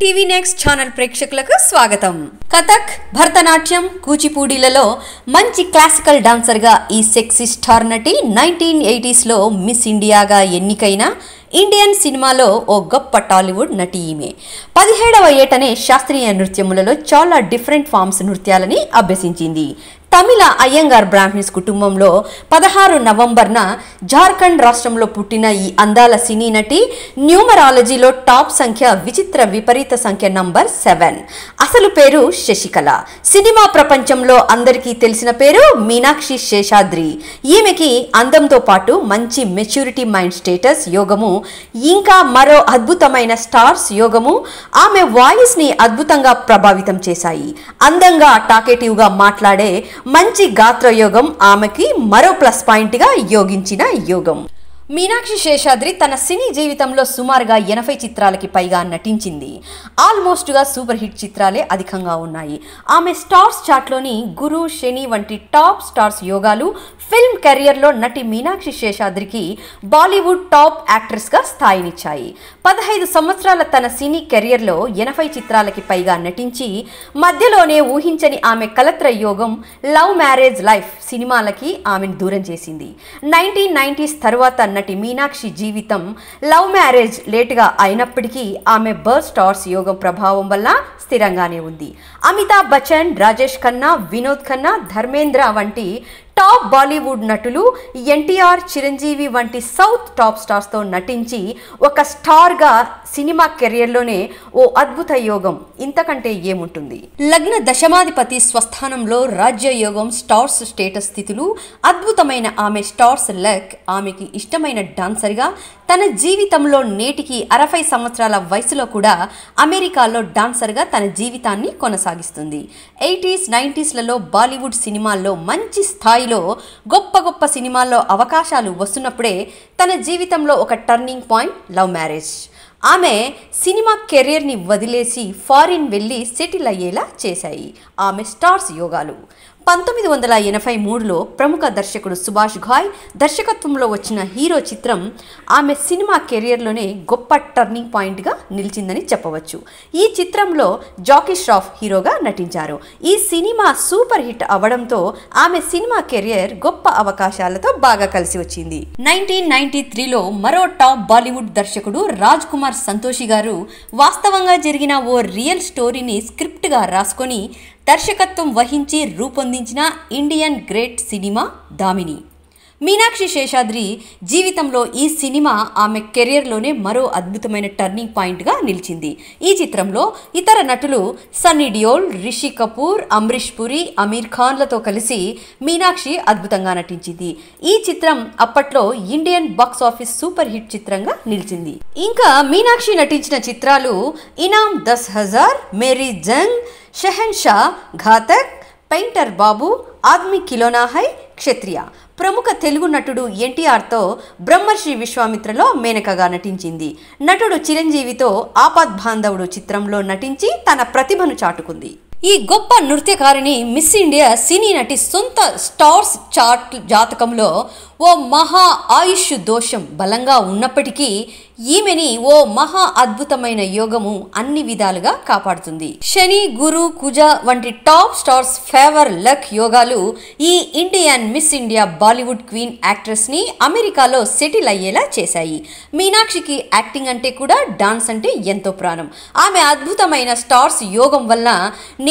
TV next channel ప్రేక్షకులకు స్వాగతం కథక్ భరతనాట్యం కూచిపూడిలలో మంచి క్లాసికల్ గా ఈ సెక్సీ స్టార్ నటి నైన్టీన్ ఎయిటీస్లో మిస్ ఇండియాగా ఎన్నికైన ఇండియన్ సినిమాలో ఓ గొప్ప టాలీవుడ్ నటి ఈమె పదిహేడవ ఏటనే శాస్త్రీయ నృత్యములలో చాలా డిఫరెంట్ ఫామ్స్ నృత్యాలని అభ్యసించింది తమిళ అయ్యంగార్ బ్రాహ్మిన్స్ కుటుంబంలో పదహారు నవంబర్న జార్ఖండ్ రాష్ట్రంలో పుట్టిన ఈ అందాల సినీ నటి న్యూమరాలజీలో టాప్ సంఖ్య విచిత్ర విపరీత సంఖ్య నంబర్ సెవెన్ అసలు పేరు శశికళ సినిమా ప్రపంచంలో అందరికీ తెలిసిన పేరు మీనాక్షి శేషాద్రి ఈమెకి అందంతో పాటు మంచి మెచ్యూరిటీ మైండ్ స్టేటస్ యోగము ఇంకా మరో అద్భుతమైన స్టార్స్ యోగము ఆమె వాయిస్ని అద్భుతంగా ప్రభావితం చేశాయి అందంగా టాకేటివ్గా మాట్లాడే మంచి గాత్రయోగం ఆమెకి మరో ప్లస్ పాయింట్గా యోగించిన యోగం మీనాక్షి శేషాద్రి తన సినీ జీవితంలో సుమారుగా ఎనభై చిత్రాలకి పైగా నటించింది ఆల్మోస్ట్గా సూపర్ హిట్ చిత్రాలే అధికంగా ఉన్నాయి ఆమె స్టార్స్ చాట్లోని గురు శని వంటి టాప్ స్టార్స్ యోగాలు ఫిల్మ్ కెరియర్లో నటి మీనాక్షి శేషాద్రికి బాలీవుడ్ టాప్ యాక్ట్రెస్గా స్థాయినిచ్చాయి పదహైదు సంవత్సరాల తన సినీ కెరియర్లో ఎనభై చిత్రాలకి పైగా నటించి మధ్యలోనే ఊహించని ఆమె కలత్ర యోగం లవ్ మ్యారేజ్ లైఫ్ సినిమాలకి ఆమెను దూరం చేసింది నైన్టీన్ నైన్టీస్ తర్వాత నటి మీనాక్షి జీవితం లవ్ మ్యారేజ్ లేటుగా అయినప్పటికీ ఆమె బర్త్ స్టార్స్ యోగం ప్రభావం వల్ల స్థిరంగానే ఉంది అమితాబ్ బచ్చన్ రాజేష్ ఖన్నా వినోద్ ఖన్నా ధర్మేంద్ర వంటి టాప్ బాలీవుడ్ నటులు ఎన్టీఆర్ చిరంజీవి వంటి సౌత్ టాప్ స్టార్స్తో నటించి ఒక స్టార్గా సినిమా కెరియర్లోనే ఓ అద్భుత యోగం ఇంతకంటే ఏముంటుంది లగ్న దశమాధిపతి స్వస్థానంలో రాజ్య యోగం స్టార్స్ స్టేటస్ స్థితులు అద్భుతమైన ఆమె స్టార్స్ లక్ ఆమెకి ఇష్టమైన డాన్సర్గా తన జీవితంలో నేటికి అరవై సంవత్సరాల వయసులో కూడా అమెరికాలో డాన్సర్గా తన జీవితాన్ని కొనసాగిస్తుంది ఎయిటీస్ నైంటీస్లలో బాలీవుడ్ సినిమాల్లో మంచి స్థాయి స్థాయిలో గొప్ప గొప్ప సినిమాల్లో అవకాశాలు వస్తున్నప్పుడే తన జీవితంలో ఒక టర్నింగ్ పాయింట్ లవ్ మ్యారేజ్ ఆమె సినిమా కెరీర్ని వదిలేసి ఫారిన్ వెళ్ళి సెటిల్ అయ్యేలా చేశాయి ఆమె స్టార్స్ యోగాలు పంతొమ్మిది వందల ఎనభై మూడులో ప్రముఖ దర్శకుడు సుభాష్ ఘాయ్ దర్శకత్వంలో వచ్చిన హీరో చిత్రం ఆమె సినిమా కెరియర్లోనే గొప్ప టర్నింగ్ పాయింట్గా నిలిచిందని చెప్పవచ్చు ఈ చిత్రంలో జాకీ ష్రాఫ్ హీరోగా నటించారు ఈ సినిమా సూపర్ హిట్ అవడంతో ఆమె సినిమా కెరియర్ గొప్ప అవకాశాలతో బాగా కలిసి వచ్చింది నైన్టీన్ నైన్టీ త్రీలో మరో టాప్ బాలీవుడ్ దర్శకుడు రాజ్ కుమార్ సంతోషి గారు వాస్తవంగా జరిగిన ఓ రియల్ స్టోరీని స్క్రిప్ట్గా రాసుకొని దర్శకత్వం వహించి రూపొందించిన ఇండియన్ గ్రేట్ సినిమా దామిని మీనాక్షి శేషాద్రి జీవితంలో ఈ సినిమా ఆమె కెరియర్లోనే మరో అద్భుతమైన టర్నింగ్ పాయింట్గా నిలిచింది ఈ చిత్రంలో ఇతర నటులు సన్నీ డియోల్ రిషి కపూర్ అమరీష్ పురి అమీర్ ఖాన్లతో కలిసి మీనాక్షి అద్భుతంగా నటించింది ఈ చిత్రం అప్పట్లో Indian box office super hit చిత్రంగా నిలిచింది ఇంకా మీనాక్షి నటించిన చిత్రాలు ఇనామ్ దస్ హజార్ మేరీ జంగ్ షా ఘాతక్ పెయింటర్ బాబు ఆద్మి కిలోనాహై క్షత్రియ ప్రముఖ తెలుగు నటుడు ఎన్టీఆర్తో బ్రహ్మర్షి విశ్వామిత్రలో మేనకగా నటించింది నటుడు చిరంజీవితో ఆపద్ బాంధవుడు చిత్రంలో నటించి తన ప్రతిభను చాటుకుంది ఈ గొప్ప నృత్యకారిణి మిస్ ఇండియా సినీ నటి సొంత స్టార్స్ చార్ట్ జాతకంలో ఓ మహా ఆయుష్ దోషం బలంగా ఉన్నప్పటికీ ఈమెని ఓ మహా అద్భుతమైన యోగము అన్ని విధాలుగా కాపాడుతుంది శని గురు కుజ వంటి టాప్ స్టార్స్ ఫేవర్ లక్ యోగాలు ఈ Indian Miss India Bollywood queen ని అమెరికాలో సెటిల్ అయ్యేలా చేశాయి మీనాక్షికి యాక్టింగ్ అంటే కూడా డాన్స్ అంటే ఎంతో ప్రాణం ఆమె అద్భుతమైన స్టార్స్ యోగం వల్ల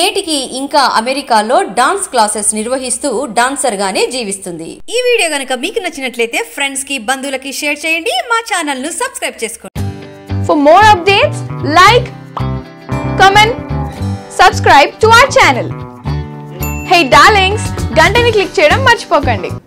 నేటికి ఇంకా అమెరికాలో డాన్స్ క్లాసెస్ నిర్వహిస్తూ డాన్సర్ గానే జీవిస్తుంది ఈ వీడియో గనక మీకు నచ్చినట్లయితే ఫ్రెండ్స్ కి బంధువులకి షేర్ చేయండి మా ఛానల్ ను సబ్స్క్రైబ్ చేసుకోండి for more updates like comment subscribe to our channel hey darlings గంటని క్లిక్ చేయడం మర్చిపోకండి